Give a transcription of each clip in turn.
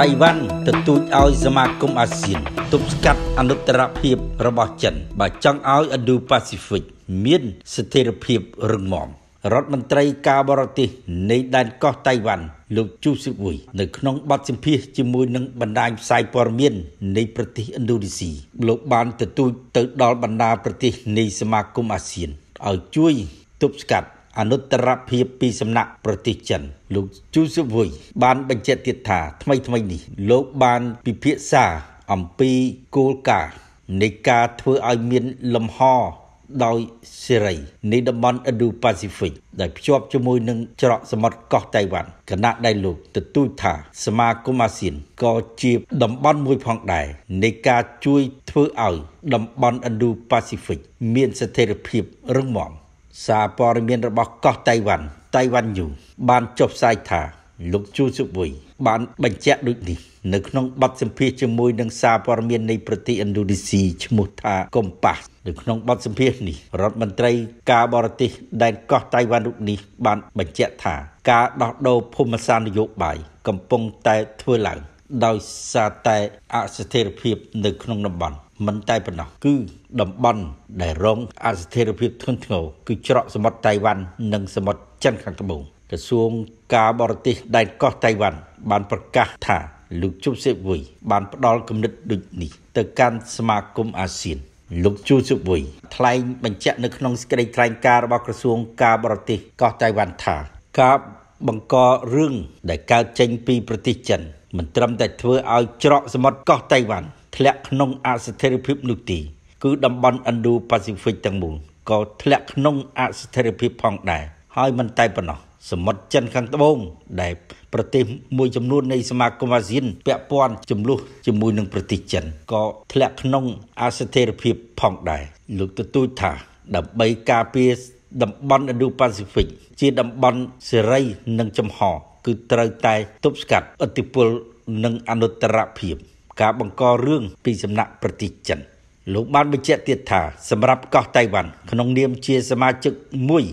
តៃវ៉ាន់ទទូចឲ្យសមាគមអាស៊ានទប់ស្កាត់អនុត្តរភាពរបស់ចិនបើចង់ឲ្យ Indo-Pacific មានស្ថិរភាពរឹងមាំរដ្ឋមន្ត្រីការបរទេសនៃដែនកោះតៃវ៉ាន់លោកជូស៊ីវុយនៅក្នុងបទសម្ភាសជាមួយនឹងបណ្ដាញផ្សាយព័ត៌មាននៃប្រទេសឥណ្ឌូនេស៊ីលោកបានទទូចទៅដល់បណ្ដាប្រទេសនៃសមាគមអាស៊ានឲ្យជួយទប់ស្កាត់អនុត្តរភាពពីសំណាក់ប្រទេសចិនលោកជូស៊ូវុយបានបញ្ជាក់ទៀតថាថ្មីថ្មីនេះលោកបានពិភាក្សាអំពីគោលការណ៍នៃការធ្វើឲ្យមានលំហដោយសេរីនៃតំបន់ Indo-Pacific ដែលភ្ជាប់ជាមួយនឹងច្រកសមុទ្រកោះតៃវ៉ាន់គណៈដែលលោកទទូចថាសមាគមអាស៊ានក៏ជាតំបន់មួយផងដែរនៃការជួយធ្វើឲ្យតំបន់ Indo-Pacific មានស្ថិរភាពរឹងមាំ។សារព័ត៌មានរបស់កោះតៃវ៉ាន់តៃវ៉ាន់យូបានចុះផ្សាយថាលោកជូសុបុយបានបញ្ជាក់ដូចនេះនៅក្នុងបទសម្ភាសជាមួយនឹងសារព័ត៌មាននៃប្រទេសឥណ្ឌូនេស៊ីឈ្មោះថាកុំប៉ាស់នៅក្នុងបទសម្ភាសនេះរដ្ឋមន្ត្រីការបរទេសដែនកោះតៃវ៉ាន់រូបនេះបានបញ្ជាក់ថាការដោះដូរភូមិសាស្ត្រនយោបាយកំពុងតែធ្វើឡើងដោយសារតែអស្ថិរភាពនៅក្នុងតំបន់មិនតែប៉ុណ្ណោះគឺតំបន់ដែលរងអស្ថិរភាពធ្ងន់ធ្ងរគឺច្រកសមុទ្រតៃវ៉ាន់និងសមុទ្រចិនខាងត្បូងក្រសួងការបរទេសដែនកោះតៃវ៉ាន់បានប្រកាសថា លោកជុំសេវីបានផ្ដល់គំនិតដូចនេះទៅកាន់សមាគមអាស៊ានលោកជូសុវ័យថ្លែងបញ្ជាក់នៅក្នុងសេចក្តីថ្លែងការណ៍របស់ក្រសួងការបរទេសកោះតៃវ៉ាន់ថា ការបង្ករឿងដែលកើតចេញពីប្រទេសចិនមិនត្រឹមតែធ្វើឲ្យច្រកសមុទ្រកោះតៃវ៉ាន់ធ្លាក់ក្នុងអស្ថិរភាពនោះទីគឺតំបន់ Indo-Pacific ទាំងមូលក៏ធ្លាក់ក្នុងអស្ថិរភាពផងដែរហើយមិនតែប៉ុណ្ណោះសមុទ្រចិនខាងត្បូងដែលប្រទេសមួយចំនួននៃសមាគមអាស៊ានពាក់ព័ន្ធចំនួនជាមួយនឹងប្រទេសចិនក៏ធ្លាក់ក្នុងអស្ថិរភាពផងដែរលោកទទូចថាដើម្បីការពារតំបន់ Indo-Pacific ជាតំបន់សេរីនិងចំហគឺត្រូវតែទប់ស្កាត់ឥទ្ធិពលនិងអនុត្តរភាពការបង្ករឿងពីសំណាក់ប្រទេសចិនលោកបានបញ្ជាក់ទៀតថាសម្រាប់កោះតៃវ៉ាន់ក្នុង នាមជា សមាជិកមួយ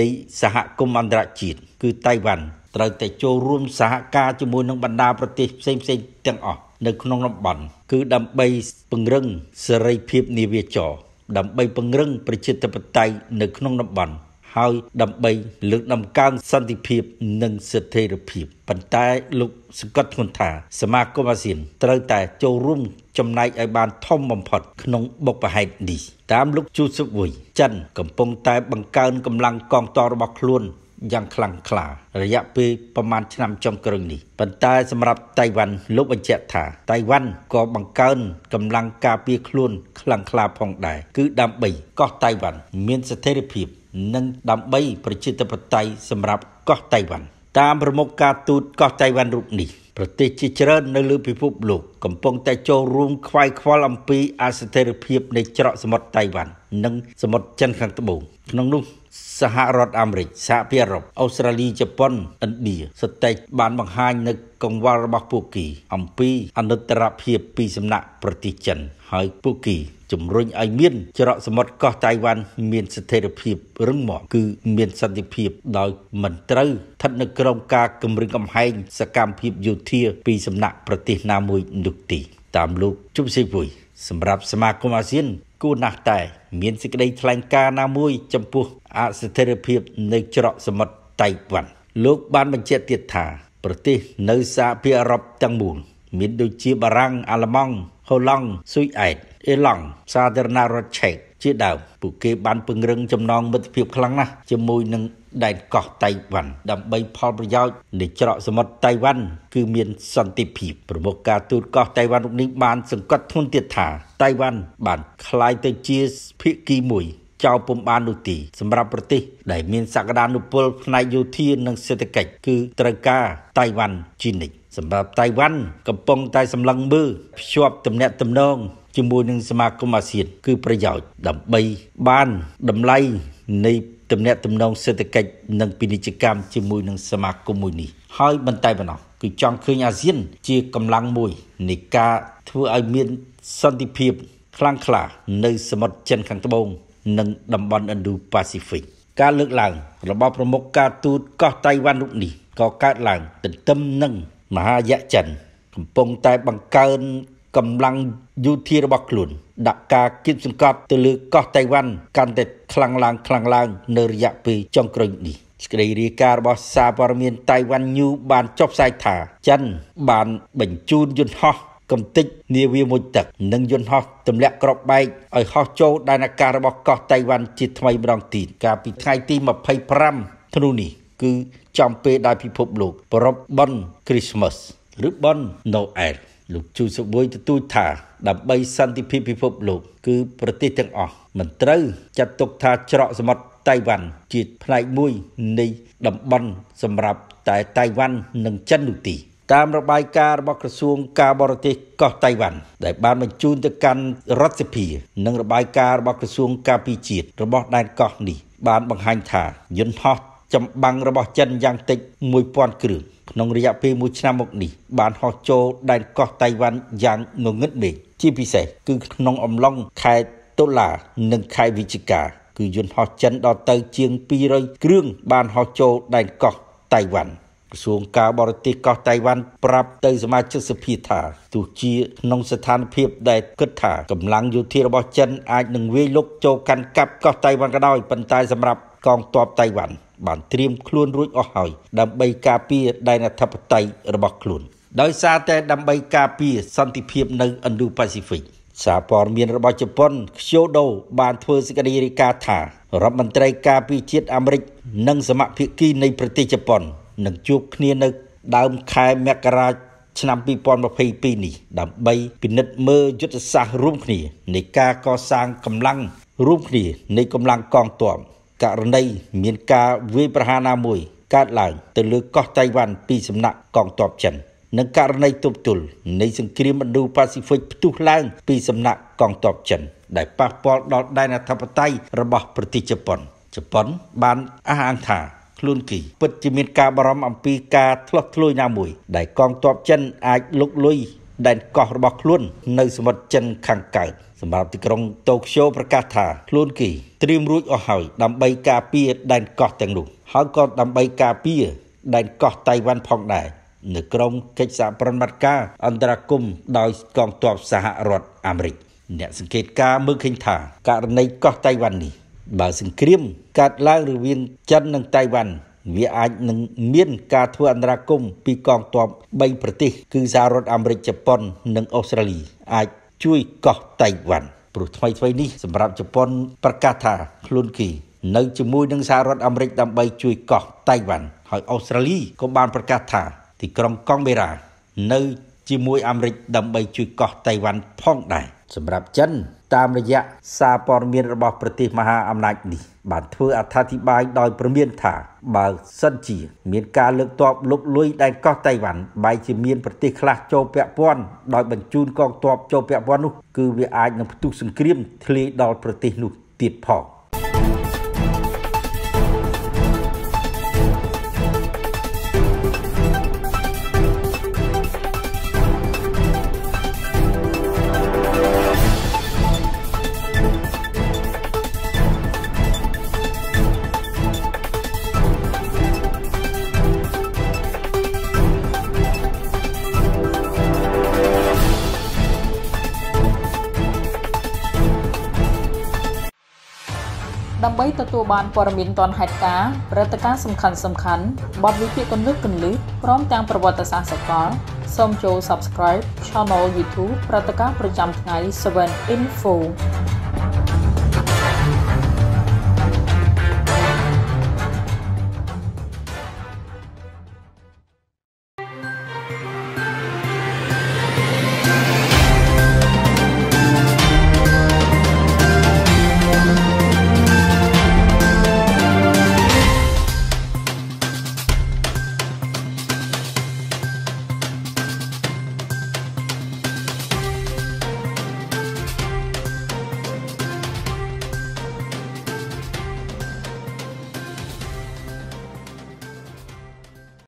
នៃសហគមន៍អន្តរជាតិគឺតៃវ៉ាន់ត្រូវតែចូលរួមសហការជាមួយនឹងបណ្ដាប្រទេសផ្សេងៗទាំងអស់នៅក្នុងតំបន់គឺដើម្បីពង្រឹងសេរីភាពនាវាចរណ៍ដើម្បីពង្រឹងប្រជាធិបតេយ្យនៅក្នុងតំបន់ហើយដើម្បីលើកដំកើងសន្តិភាពនិងស្ថិរភាពប៉ុន្តែលោកសង្កត់ធ្ងន់ថា សមាគមអាស៊ានត្រូវតែ ចូលរួមចំណែកឲ្យបានធំបំផុតក្នុងបុព្វហេតុនេះតាមលោកជូសុវុយចិនកំពុងតែបង្កើនកម្លាំងកងទ័ពរបស់ខ្លួនយ៉ាងខ្លាំងក្លា រយៈពេលប្រមាណឆ្នាំចុងក្រោយនេះប៉ុន្តែសម្រាប់តៃវ៉ាន់លោកបញ្ជាក់ថាតៃវ៉ាន់ក៏បង្កើនកម្លាំងការពារខ្លួនខ្លាំងក្លាផងដែរគឺដើម្បីកោះតៃវ៉ាន់មានស្ថិរភាព និង ដើម្បីប្រជាធិបតេយ្យសម្រាប់កោះតៃវ៉ាន់តាមប្រមុខការទូតកោះតៃវ៉ាន់រូបនេះប្រទេសជាច្រើននៅលើពិភពលោកកំពុងតែចូលរួមខ្វាយខ្វល់អំពីអស្ថិរភាពនៃច្រកសមុទ្រតៃវ៉ាន់និងសមុទ្រចិនខាងត្បូងក្នុងនោះសហរដ្ឋអាមេរិកសហភាពអឺរ៉ុបអូស្ត្រាលីជប៉ុនឥណ្ឌាស្តេចបានបង្ហាញនៅកង្វល់របស់ពួកគេអំពីអនុត្តរភាពពីសំណាក់ប្រទេសចិនហើយពួកគេជំរុញឲ្យមាន ច្រកសមុទ្រកោះតៃវ៉ាន់មានស្ថិរភាពរឹងមាំគឺមានសន្តិភាពដោយមិនត្រូវស្ថិតនៅក្រោមការគម្រឹងកំហែងសកម្មភាពយោធាពីសំណាក់ប្រទេសណាមួយនោះទេតាមលោកជុំសេពុយសម្រាប់សមាគមអាស៊ានគួរណាស់តែមានសេចក្តីថ្លែងការណ៍ណាមួយចំពោះអស្ថិរភាពនៅច្រកសមុទ្រតៃវ៉ាន់ លោកបានបញ្ជាក់ទៀតថាប្រទេស នៅសហភាពអឺរ៉ុបទាំងមូលមានដូចជាបារាំងអាល្លឺម៉ង់ហូឡង់ស៊ុយអែតអេឡង់សាធារណរដ្ឋឆែកជាដើមពួកគេបានពង្រឹងចំណងមិត្តភាពខ្លាំងណាស់ជាមួយនឹងដែនកោះតៃវ៉ាន់ដើម្បីផលប្រយោជន៍នៃច្រកសមុទ្រតៃវ៉ាន់គឺមានសន្តិភាពប្រមុខការទូតកោះតៃវ៉ាន់រូបនេះបានសង្កត់ធ្ងន់ទៀតថាតៃវ៉ាន់បានคล้ายទៅជាភាគីមួយចៅពុំបាននោះទីសម្រាប់ប្រទេសដែលមានសក្តានុពលផ្នែកយោធានិងសេដ្ឋកិច្ចគឺត្រូវការតៃវ៉ាន់ជានិច្ចសម្រាប់តៃវ៉ាន់កំពុងតែសម្លឹងមើលភ្ជាប់ទំនាក់ទំនងជាមួយនឹងសមាគមអាស៊ាន គឺប្រយោជន៍ដើម្បីបានតម្លៃនៃទំនាក់ទំនង សេដ្ឋកិច្ចនិងពាណិជ្ជកម្មជាមួយនឹងសមាគមមួយនេះហើយបន្តតែប៉ុណ្ណោះគឺចង់ឃើញអាស៊ាន ជាកម្លាំងមួយនៃការធ្វើឲ្យមានសន្តិភាពខ្លាំងក្លា នៅសមុទ្រចិនខាងត្បូងនិងតំបន់ Indo-Pacific ការលើកឡើង របស់ប្រមុខការទូតកោះតៃវ៉ាន់រូបនេះក៏កើតឡើងទន្ទឹមនឹងមហាយៈចិន កំពុងតែបង្កើនកម្លាំងយោធារបស់ខ្លួនដាក់ការគៀបសង្កត់ទៅលើកោះតៃវ៉ាន់កាន់តែខ្លាំងឡើងខ្លាំងឡើងនៅរយៈពេលចុងក្រោយនេះសេចក្តីរាយការណ៍របស់សារព័ត៌មានតៃវ៉ាន់ញូបានចុះផ្សាយថាចិនបានបញ្ជូនយន្តហោះកំទេចនាវាមួយទឹកនិងយន្តហោះទម្លាក់ក្របបែកឲ្យហោះចូលដែនអាកាសរបស់កោះតៃវ៉ាន់ជាថ្មីម្ដងទៀតកាលពីថ្ងៃទី25ធ្នូនេះគឺចំពេលដែលពិភពលោកប្រពបន់គ្រីស្មាស់ឬបន់ណូអែលលោកជូសុបួយទទូចថា ដើម្បីសន្តិភាពពិភពលោក គឺប្រទេសទាំងអស់ មិនត្រូវចាត់ទុកថាច្រកសមុទ្រតៃវ៉ាន់ជាផ្នែកមួយនៃតំបន់សម្រាប់តែតៃវ៉ាន់និងចិននោះទេតាមរបាយការណ៍របស់ក្រសួងការបរទេសកោះតៃវ៉ាន់ដែលបានបញ្ជូនទៅកាន់រដ្ឋសភានិង របាយការណ៍របស់ក្រសួងការពារជាតិរបស់ដែនកោះនេះបានបង្ហាញថា យន្តហោះចម្បាំងរបស់ចិនយ៉ាងតិច1000គ្រឿងក្នុងរយៈពេល1ឆ្នាំមកនេះបានហោះចូលដែនកោះតៃវ៉ាន់យ៉ាងងងឹតមេឃជាពិសេសគឺក្នុងអំឡុងខែតុលានិងខែវិច្ឆិកាគឺយន្តហោះចិនដល់ទៅជាង200គ្រឿងបានហោះចូលដែនកោះតៃវ៉ាន់ក្រសួងការបរទេសកោះតៃវ៉ាន់ប្រាប់ទៅសមាជិកសភាថាទោះជាក្នុងស្ថានភាពដែលគិតថាកម្លាំងយោធារបស់ចិនអាចនឹងវាយលុកចូលកាន់កាប់កោះតៃវ៉ាន់ក៏ដោយប៉ុន្តែសម្រាប់កងទ័ពតៃវ៉ាន់បានត្រៀមខ្លួនរួចអស់ហើយដើម្បីការពារដែនអធិបតេយ្យរបស់ខ្លួនដោយសារតែដើម្បីការពារសន្តិភាពនៅ Indo-Pacific សារព័ត៌មានរបស់ជប៉ុន Kyodo បានធ្វើសេចក្តីរាយការណ៍ថារដ្ឋមន្ត្រីការពារជាតិអាមេរិក និងសមាភិកីនៃ ប្រទេសជប៉ុននឹងជួបគ្នានៅដើមខែមករាឆ្នាំ2022នេះដើម្បីពិនិត្យមើលយុទ្ធសាស្ត្ររួម គ្នានៃការកសាងកម្លាំងរួមគ្នានៃកម្លាំងកងទ័ពករណីមានការវាយប្រហារណាមួយកើតឡើងទៅលើកោះតៃវ៉ាន់ពីសំណាក់កងទ័ពចិននិងករណីទប់ទល់នៃសង្គ្រាមឥណ្ឌូ-ប៉ាស៊ីហ្វិកផ្ទុះឡើងពីសំណាក់កងទ័ពចិនដែលប៉ះពាល់ដល់ដែនអធិបតេយ្យរបស់ប្រទេសជប៉ុនជប៉ុនបានអះអាងថាខ្លួនគីពិតជាមានការបារម្ភអំពីការធ្លាក់ធ្លួយណាមួយដែលកងទ័ពចិនអាចលុកលុយដែនកោះរបស់ខ្លួននៅសមុទ្រចិនខាងកើតសម្រាប់ទីក្រុងតូក្យូប្រកាសថាខ្លួនគេត្រៀមរួចអស់ហើយដើម្បីការពារដែនកោះទាំងនោះហើយក៏ដើម្បីការពារដែនកោះតៃវ៉ាន់ផងដែរនៅក្រុមកិច្ចសហប្រតិបត្តិការអន្តរកម្មដោយកងទ័ពសហរដ្ឋអាមេរិកអ្នកសង្កេតការមើលឃើញថាករណីកោះតៃវ៉ាន់នេះបើសង្គ្រាមកើតឡើងរវាងចិននិងតៃវ៉ាន់វាអាចនឹងមានការធ្វើអន្តរាគមពីកងទ័ព3ប្រទេសគឺសហរដ្ឋអាមេរិកជប៉ុន និងអូស្ត្រាលីអាចជួយកោះតៃវ៉ាន់ព្រោះថ្មីថ្មីនេះសម្រាប់ជប៉ុន ប្រកាសថា ខ្លួនគេនៅជាមួយនឹងសហរដ្ឋអាមេរិកដើម្បីជួយកោះតៃវ៉ាន់ហើយអូស្ត្រាលីក៏បានប្រកាសថា ទីក្រុងកង់បេរ៉ានៅ ជាមួយអាមេរិក ដើម្បី ជួយកោះតៃវ៉ាន់ផងដែរសម្រាប់ចិនតាមរយៈសារព័ត៌មានរបស់ប្រទេសមហាអំណាចនេះ បានធ្វើអត្ថាធិប្បាយដោយប្រមានថា បើសិនជាមានការលើកទ័ពលុកលុយដែនកោះតៃវ៉ាន់បែជាមានប្រទេសខ្លះចូលពាក់ព័ន្ធដោយបញ្ជូនកងទ័ពចូលពាក់ព័ន្ធនោះគឺវាអាចនឹងផ្ទុះសង្គ្រាមធ្លាយដល់ប្រទេសនោះទៀតផង។ដើម្បីទទួលបានព័ត៌មានទាន់ហេតុការណ៍ព្រឹត្តិការណ៍សំខាន់សំខាន់បទវិភាគកន្លឹះកន្លឹះព្រមទាំងប្រវត្តិសាស្ត្រសកលសូមចូល Subscribe Channel YouTube ព្រឹត្តិការណ៍ប្រចាំថ្ងៃ7 Info